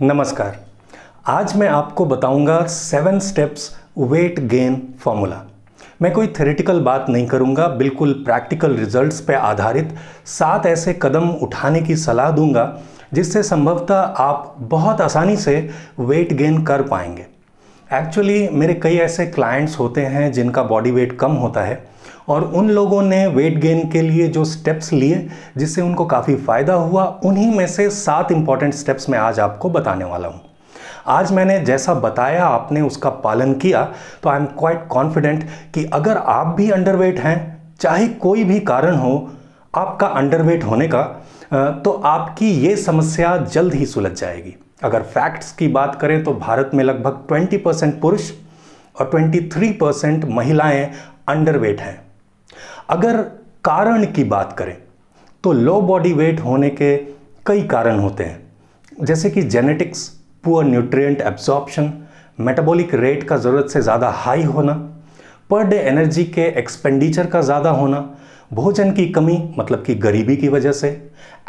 नमस्कार आज मैं आपको बताऊंगा seven steps weight gain formula मैं कोई थेरेटिकल बात नहीं करूंगा बिल्कुल प्रैक्टिकल रिजल्ट्स पर आधारित सात ऐसे कदम उठाने की सलाह दूंगा जिससे संभवतः आप बहुत आसानी से वेट गेन कर पाएंगे एक्चुअली मेरे कई ऐसे क्लाइंट्स होते हैं जिनका बॉडी वेट कम होता है और उन लोगों ने वेट गेन के लिए जो स्टेप्स लिए जिससे उनको काफ़ी फ़ायदा हुआ उन्हीं में से सात इंपॉर्टेंट स्टेप्स मैं आज आपको बताने वाला हूँ आज मैंने जैसा बताया आपने उसका पालन किया तो आई एम क्वाइट कॉन्फिडेंट कि अगर आप भी अंडरवेट हैं चाहे कोई भी कारण हो आपका अंडरवेट होने का तो आपकी ये समस्या जल्द ही सुलझ जाएगी अगर फैक्ट्स की बात करें तो भारत में लगभग 20 परसेंट पुरुष और 23 परसेंट महिलाएँ अंडरवेट हैं अगर कारण की बात करें तो लो बॉडी वेट होने के कई कारण होते हैं जैसे कि genetics poor nutrient absorption metabolic rate का ज़रूरत से ज़्यादा हाई होना पर डे एनर्जी के एक्सपेंडिचर का ज़्यादा होना भोजन की कमी मतलब कि गरीबी की वजह से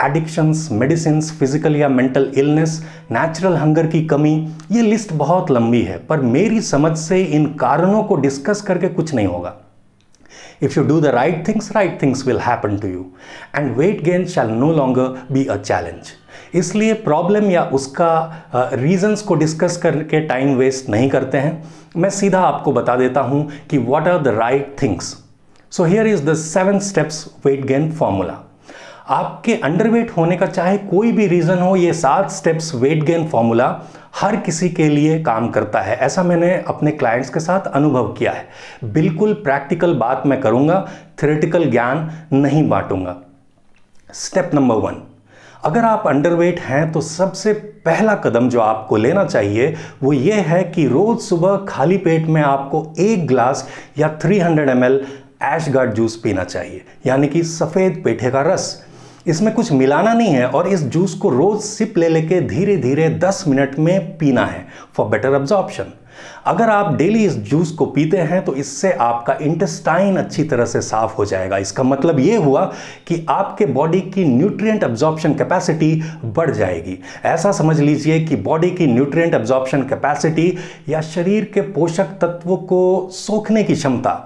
एडिक्शंस मेडिसिन फिजिकल या मेंटल इलनेस नेचुरल हंगर की कमी ये लिस्ट बहुत लंबी है पर मेरी समझ से इन कारणों को डिस्कस करके कुछ नहीं होगा If you do the right things, right things will happen to you. And weight gain shall no longer be a challenge. इसलिए प्रॉब्लम या उसका रीजंस को डिस्कस करके टाइम वेस्ट नहीं करते हैं मैं सीधा आपको बता देता हूं कि what are the right things so here is the seven steps weight gain formula आपके अंडरवेट होने का चाहे कोई भी रीज़न हो ये सात स्टेप्स वेट गेन फॉर्मूला हर किसी के लिए काम करता है ऐसा मैंने अपने क्लाइंट्स के साथ अनुभव किया है बिल्कुल प्रैक्टिकल बात मैं करूँगा थ्रेटिकल ज्ञान नहीं बांटूंगा स्टेप नंबर वन अगर आप अंडरवेट हैं तो सबसे पहला कदम जो आपको लेना चाहिए वो ये है कि रोज़ सुबह खाली पेट में आपको एक ग्लास या 300 hundred M L gourd juice पीना चाहिए यानी कि सफ़ेद पेठे का रस इसमें कुछ मिलाना नहीं है और इस जूस को रोज़ सिप ले लेके धीरे धीरे 10 मिनट में पीना है फॉर बेटर ऑब्जॉर्प्शन अगर आप डेली इस जूस को पीते हैं तो इससे आपका इंटेस्टाइन अच्छी तरह से साफ हो जाएगा इसका मतलब ये हुआ कि आपके बॉडी की न्यूट्रिएंट एब्जॉर्प्शन कैपेसिटी बढ़ जाएगी ऐसा समझ लीजिए कि बॉडी की न्यूट्रिएंट एब्जॉर्प्शन कैपेसिटी या शरीर के पोषक तत्वों को सोखने की क्षमता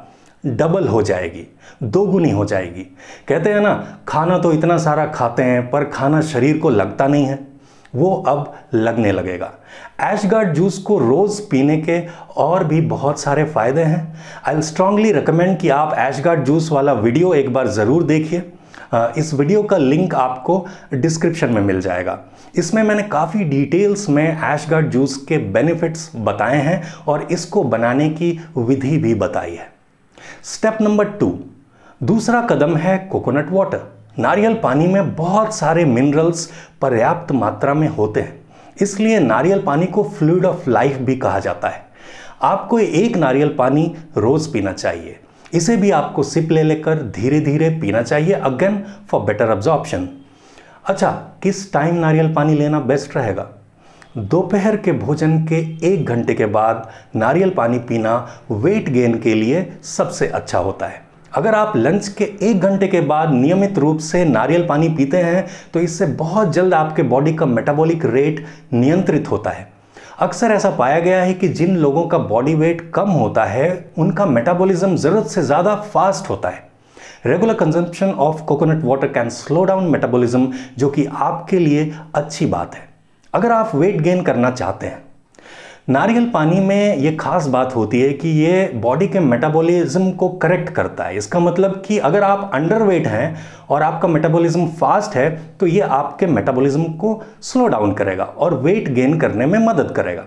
डबल हो जाएगी दोगुनी हो जाएगी कहते हैं ना खाना तो इतना सारा खाते हैं पर खाना शरीर को लगता नहीं है वो अब लगने लगेगा एशगार्ड जूस को रोज़ पीने के और भी बहुत सारे फ़ायदे हैं आई स्ट्रांगली रिकमेंड कि आप एशगार्ड जूस वाला वीडियो एक बार ज़रूर देखिए इस वीडियो का लिंक आपको डिस्क्रिप्शन में मिल जाएगा इसमें मैंने काफ़ी डिटेल्स में एशगार्ड जूस के बेनिफिट्स बताए हैं और इसको बनाने की विधि भी बताई है स्टेप नंबर टू दूसरा कदम है कोकोनट वाटर नारियल पानी में बहुत सारे मिनरल्स पर्याप्त मात्रा में होते हैं इसलिए नारियल पानी को फ्लूड ऑफ लाइफ भी कहा जाता है आपको एक नारियल पानी रोज़ पीना चाहिए इसे भी आपको सिप ले लेकर धीरे धीरे पीना चाहिए अगेन फॉर बेटर ऑब्जॉर्प्शन अच्छा किस टाइम नारियल पानी लेना बेस्ट रहेगा दोपहर के भोजन के एक घंटे के बाद नारियल पानी पीना वेट गेन के लिए सबसे अच्छा होता है अगर आप लंच के एक घंटे के बाद नियमित रूप से नारियल पानी पीते हैं तो इससे बहुत जल्द आपके बॉडी का मेटाबॉलिक रेट नियंत्रित होता है अक्सर ऐसा पाया गया है कि जिन लोगों का बॉडी वेट कम होता है उनका मेटाबॉलिज्म ज़रूरत से ज़्यादा फास्ट होता है regular consumption of coconut water can slow down metabolism जो कि आपके लिए अच्छी बात है अगर आप वेट गेन करना चाहते हैं नारियल पानी में ये खास बात होती है कि ये बॉडी के मेटाबॉलिज्म को करेक्ट करता है इसका मतलब कि अगर आप अंडरवेट हैं और आपका मेटाबॉलिज्म फास्ट है तो ये आपके मेटाबॉलिज्म को स्लो डाउन करेगा और वेट गेन करने में मदद करेगा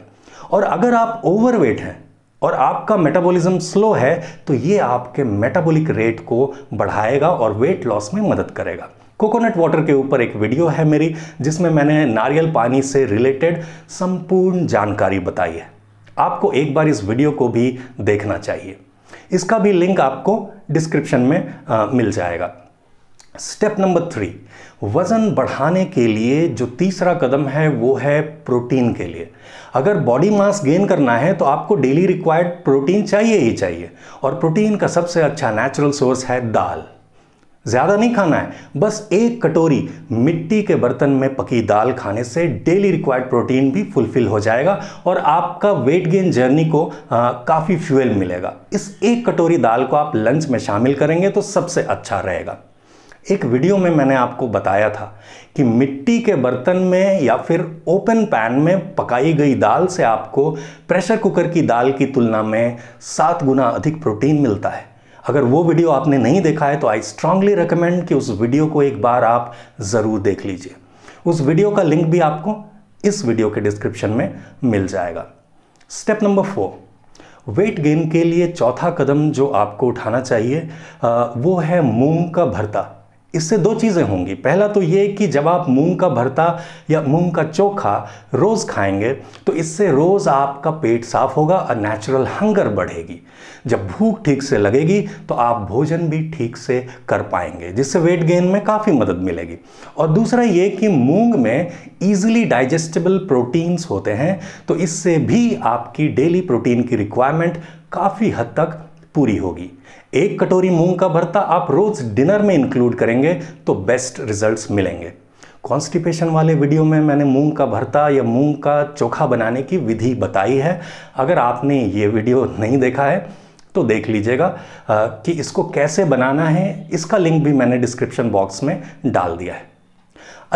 और अगर आप ओवरवेट हैं और आपका मेटाबॉलिज्म स्लो है तो ये आपके मेटाबॉलिक रेट को बढ़ाएगा और वेट लॉस में मदद करेगा कोकोनट वाटर के ऊपर एक वीडियो है मेरी जिसमें मैंने नारियल पानी से रिलेटेड संपूर्ण जानकारी बताई है आपको एक बार इस वीडियो को भी देखना चाहिए इसका भी लिंक आपको डिस्क्रिप्शन में आ, मिल जाएगा स्टेप नंबर थ्री वज़न बढ़ाने के लिए जो तीसरा कदम है वो है प्रोटीन के लिए अगर बॉडी मास गेन करना है तो आपको डेली रिक्वायर्ड प्रोटीन चाहिए ही चाहिए और प्रोटीन का सबसे अच्छा नेचुरल सोर्स है दाल ज़्यादा नहीं खाना है बस एक कटोरी मिट्टी के बर्तन में पकी दाल खाने से डेली रिक्वायर्ड प्रोटीन भी फुलफिल हो जाएगा और आपका वेट गेन जर्नी को काफ़ी फ्यूल मिलेगा इस एक कटोरी दाल को आप लंच में शामिल करेंगे तो सबसे अच्छा रहेगा एक वीडियो में मैंने आपको बताया था कि मिट्टी के बर्तन में या फिर ओपन पैन में पकाई गई दाल से आपको प्रेशर कुकर की दाल की तुलना में सात गुना अधिक प्रोटीन मिलता है अगर वो वीडियो आपने नहीं देखा है तो आई स्ट्रांगली रिकमेंड कि उस वीडियो को एक बार आप ज़रूर देख लीजिए उस वीडियो का लिंक भी आपको इस वीडियो के डिस्क्रिप्शन में मिल जाएगा step number four weight gain के लिए चौथा कदम जो आपको उठाना चाहिए वो है मूंग का भरता इससे दो चीज़ें होंगी पहला तो ये कि जब आप मूंग का भरता या मूंग का चोखा रोज़ खाएंगे तो इससे रोज़ आपका पेट साफ होगा और नेचुरल हंगर बढ़ेगी जब भूख ठीक से लगेगी तो आप भोजन भी ठीक से कर पाएंगे जिससे वेट गेन में काफ़ी मदद मिलेगी और दूसरा ये कि मूंग में ईजिली डाइजेस्टेबल प्रोटीन्स होते हैं तो इससे भी आपकी डेली प्रोटीन की रिक्वायरमेंट काफ़ी हद तक पूरी होगी एक कटोरी मूंग का भरता आप रोज डिनर में इंक्लूड करेंगे तो बेस्ट रिजल्ट्स मिलेंगे कॉन्स्टिपेशन वाले वीडियो में मैंने मूंग का भरता या मूंग का चोखा बनाने की विधि बताई है अगर आपने ये वीडियो नहीं देखा है तो देख लीजिएगा कि इसको कैसे बनाना है इसका लिंक भी मैंने डिस्क्रिप्शन बॉक्स में डाल दिया है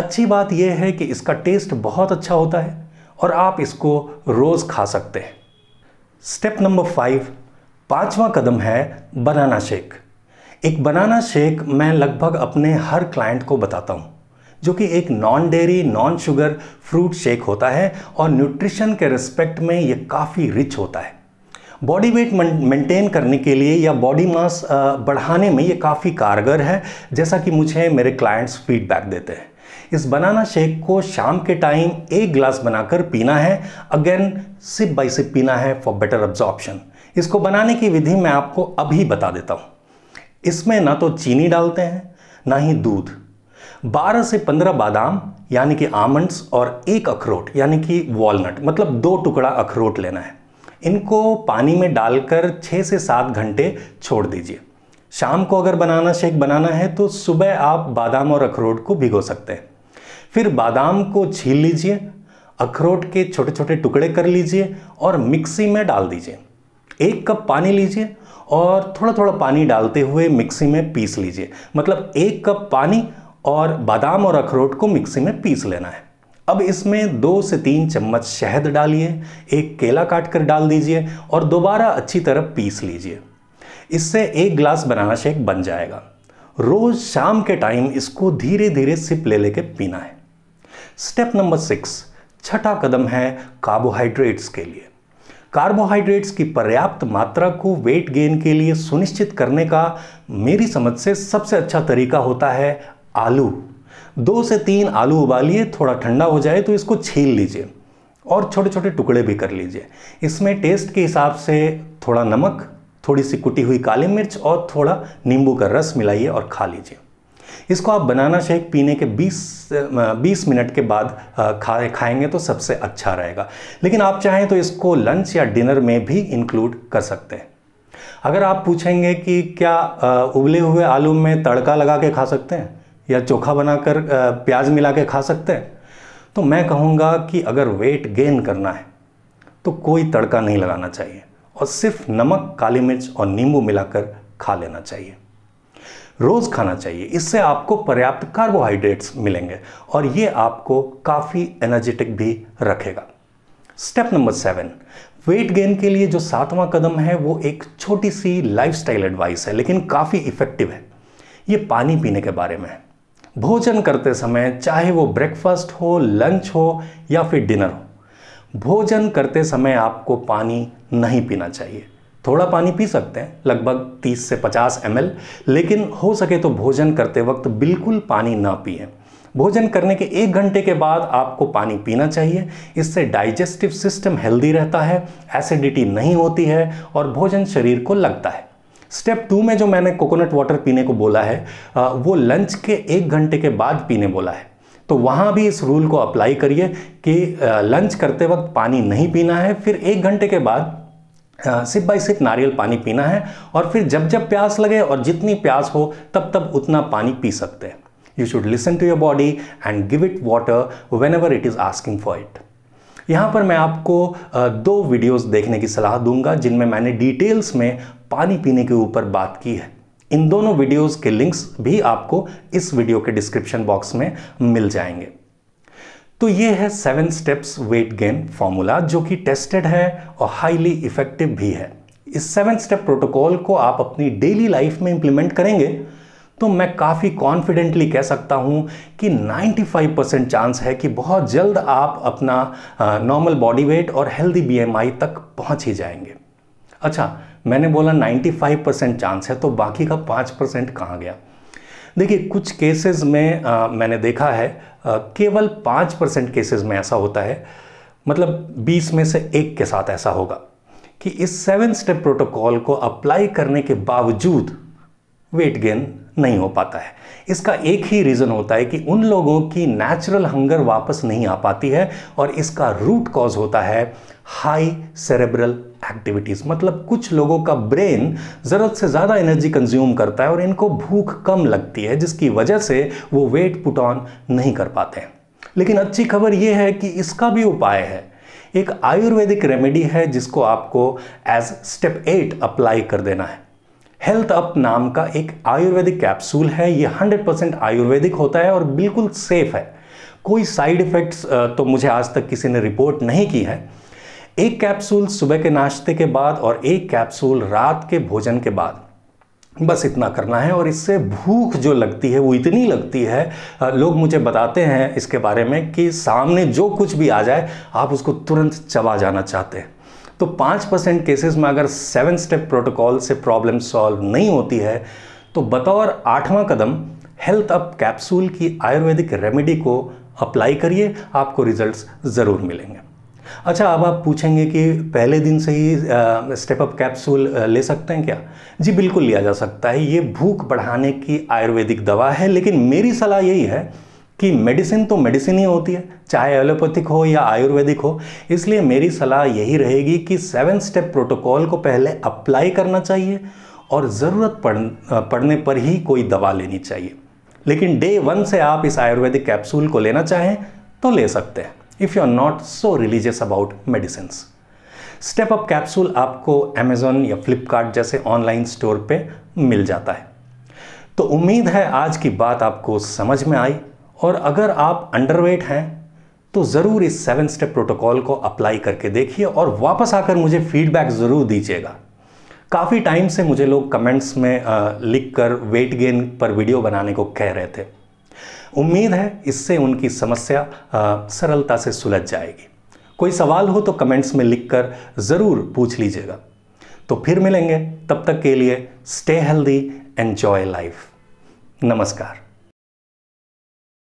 अच्छी बात यह है कि इसका टेस्ट बहुत अच्छा होता है और आप इसको रोज़ खा सकते हैं स्टेप नंबर फाइव पांचवा कदम है बनाना शेक एक बनाना शेक मैं लगभग अपने हर क्लाइंट को बताता हूँ जो कि एक non dairy non sugar fruit shake होता है और न्यूट्रिशन के रिस्पेक्ट में ये काफ़ी रिच होता है बॉडी वेट मेंटेन करने के लिए या बॉडी मास बढ़ाने में ये काफ़ी कारगर है जैसा कि मुझे मेरे क्लाइंट्स फीडबैक देते हैं इस बनाना शेक को शाम के टाइम एक ग्लास बनाकर पीना है अगेन सिप बाई सिप पीना है फॉर बेटर ऑब्जॉर्प्शन इसको बनाने की विधि मैं आपको अभी बता देता हूँ इसमें ना तो चीनी डालते हैं ना ही दूध 12 से 15 बादाम यानी कि आमंड्स और एक अखरोट यानी कि वॉलनट मतलब दो टुकड़ा अखरोट लेना है इनको पानी में डालकर 6 से 7 घंटे छोड़ दीजिए शाम को अगर बनाना शेक बनाना है तो सुबह आप बादाम और अखरोट को भिगो सकते हैं फिर बादाम को छील लीजिए अखरोट के छोटे छोटे टुकड़े कर लीजिए और मिक्सी में डाल दीजिए एक कप पानी लीजिए और थोड़ा थोड़ा पानी डालते हुए मिक्सी में पीस लीजिए मतलब एक कप पानी और बादाम और अखरोट को मिक्सी में पीस लेना है अब इसमें दो से तीन चम्मच शहद डालिए एक केला काट कर डाल दीजिए और दोबारा अच्छी तरह पीस लीजिए इससे एक ग्लास बनाना शेक बन जाएगा रोज़ शाम के टाइम इसको धीरे धीरे सिप ले लेके पीना है स्टेप नंबर सिक्स छठा कदम है कार्बोहाइड्रेट्स के लिए कार्बोहाइड्रेट्स की पर्याप्त मात्रा को वेट गेन के लिए सुनिश्चित करने का मेरी समझ से सबसे अच्छा तरीका होता है आलू दो से तीन आलू उबालिए थोड़ा ठंडा हो जाए तो इसको छील लीजिए और छोटे छोटे टुकड़े भी कर लीजिए इसमें टेस्ट के हिसाब से थोड़ा नमक थोड़ी सी कुटी हुई काली मिर्च और थोड़ा नींबू का रस मिलाइए और खा लीजिए इसको आप बनाना शेक पीने के 20 20 मिनट के बाद खाए खाएंगे तो सबसे अच्छा रहेगा लेकिन आप चाहें तो इसको लंच या डिनर में भी इंक्लूड कर सकते हैं अगर आप पूछेंगे कि क्या उबले हुए आलू में तड़का लगा के खा सकते हैं या चोखा बनाकर प्याज मिला के खा सकते हैं तो मैं कहूँगा कि अगर वेट गेन करना है तो कोई तड़का नहीं लगाना चाहिए और सिर्फ नमक काली मिर्च और नींबू मिलाकर खा लेना चाहिए रोज़ खाना चाहिए इससे आपको पर्याप्त कार्बोहाइड्रेट्स मिलेंगे और ये आपको काफ़ी एनर्जेटिक भी रखेगा step number seven weight gain के लिए जो सातवां कदम है वो एक छोटी सी लाइफस्टाइल एडवाइस है लेकिन काफ़ी इफ़ेक्टिव है ये पानी पीने के बारे में है भोजन करते समय चाहे वो ब्रेकफास्ट हो लंच हो या फिर डिनर हो भोजन करते समय आपको पानी नहीं पीना चाहिए थोड़ा पानी पी सकते हैं लगभग 30 से 50 एम लेकिन हो सके तो भोजन करते वक्त बिल्कुल पानी ना पिए भोजन करने के एक घंटे के बाद आपको पानी पीना चाहिए इससे डाइजेस्टिव सिस्टम हेल्दी रहता है एसिडिटी नहीं होती है और भोजन शरीर को लगता है स्टेप टू में जो मैंने कोकोनट वाटर पीने को बोला है वो लंच के एक घंटे के बाद पीने बोला है तो वहाँ भी इस रूल को अप्लाई करिए कि लंच करते वक्त पानी नहीं पीना है फिर एक घंटे के बाद सिप बाई सिप नारियल पानी पीना है और फिर जब जब प्यास लगे और जितनी प्यास हो तब तब उतना पानी पी सकते हैं you should listen to your body and give it water whenever it is asking for it यहाँ पर मैं आपको दो वीडियोस देखने की सलाह दूंगा जिनमें मैंने डिटेल्स में पानी पीने के ऊपर बात की है इन दोनों वीडियोस के लिंक्स भी आपको इस वीडियो के डिस्क्रिप्शन बॉक्स में मिल जाएंगे तो ये है seven steps weight gain formula जो कि टेस्टेड है और हाईली इफेक्टिव भी है इस सेवन स्टेप प्रोटोकॉल को आप अपनी डेली लाइफ में इंप्लीमेंट करेंगे तो मैं काफ़ी कॉन्फिडेंटली कह सकता हूँ कि 95 परसेंट चांस है कि बहुत जल्द आप अपना नॉर्मल बॉडी वेट और हेल्दी बीएमआई तक पहुँच ही जाएंगे अच्छा मैंने बोला 95 परसेंट चांस है तो बाकी का 5 परसेंट कहाँ गया देखिए कुछ केसेस में आ, मैंने देखा है आ, केवल पाँच परसेंट केसेज में ऐसा होता है मतलब बीस में से एक के साथ ऐसा होगा कि इस सेवन स्टेप प्रोटोकॉल को अप्लाई करने के बावजूद वेट गेन नहीं हो पाता है इसका एक ही रीज़न होता है कि उन लोगों की नेचुरल हंगर वापस नहीं आ पाती है और इसका रूट कॉज होता है हाई सेरेब्रल एक्टिविटीज़ मतलब कुछ लोगों का ब्रेन ज़रूरत से ज़्यादा एनर्जी कंज्यूम करता है और इनको भूख कम लगती है जिसकी वजह से वो वेट पुट ऑन नहीं कर पाते हैं लेकिन अच्छी खबर ये है कि इसका भी उपाय है एक आयुर्वेदिक रेमेडी है जिसको आपको एज स्टेप एट अप्लाई कर देना है हेल्थ अप नाम का एक आयुर्वेदिक कैप्सूल है ये 100% आयुर्वेदिक होता है और बिल्कुल सेफ है कोई साइड इफ़ेक्ट्स तो मुझे आज तक किसी ने रिपोर्ट नहीं की है एक कैप्सूल सुबह के नाश्ते के बाद और एक कैप्सूल रात के भोजन के बाद बस इतना करना है और इससे भूख जो लगती है वो इतनी लगती है लोग मुझे बताते हैं इसके बारे में कि सामने जो कुछ भी आ जाए आप उसको तुरंत चबा जाना चाहते हैं तो पाँच परसेंट केसेस में अगर सेवन स्टेप प्रोटोकॉल से प्रॉब्लम सॉल्व नहीं होती है तो बतौर आठवां कदम हेल्थ अप कैप्सूल की आयुर्वेदिक रेमेडी को अप्लाई करिए आपको रिजल्ट्स ज़रूर मिलेंगे अच्छा अब आप पूछेंगे कि पहले दिन से ही स्टेप अप कैप्सूल ले सकते हैं क्या जी बिल्कुल लिया जा सकता है ये भूख बढ़ाने की आयुर्वेदिक दवा है लेकिन मेरी सलाह यही है कि मेडिसिन तो मेडिसिन ही होती है चाहे एलोपैथिक हो या आयुर्वेदिक हो इसलिए मेरी सलाह यही रहेगी कि सेवन स्टेप प्रोटोकॉल को पहले अप्लाई करना चाहिए और ज़रूरत पड़ पड़ने पर ही कोई दवा लेनी चाहिए लेकिन डे वन से आप इस आयुर्वेदिक कैप्सूल को लेना चाहें तो ले सकते हैं if you are not so religious about medicine step up capsule आपको अमेजोन या फ्लिपकार्ट जैसे ऑनलाइन स्टोर पे मिल जाता है तो उम्मीद है आज की बात आपको समझ में आई और अगर आप अंडरवेट हैं तो ज़रूर इस सेवन स्टेप प्रोटोकॉल को अप्लाई करके देखिए और वापस आकर मुझे फीडबैक ज़रूर दीजिएगा काफ़ी टाइम से मुझे लोग कमेंट्स में लिख कर वेट गेन पर वीडियो बनाने को कह रहे थे उम्मीद है इससे उनकी समस्या सरलता से सुलझ जाएगी कोई सवाल हो तो कमेंट्स में लिखकर ज़रूर पूछ लीजिएगा तो फिर मिलेंगे तब तक के लिए स्टे हेल्दी एन्जॉय लाइफ नमस्कार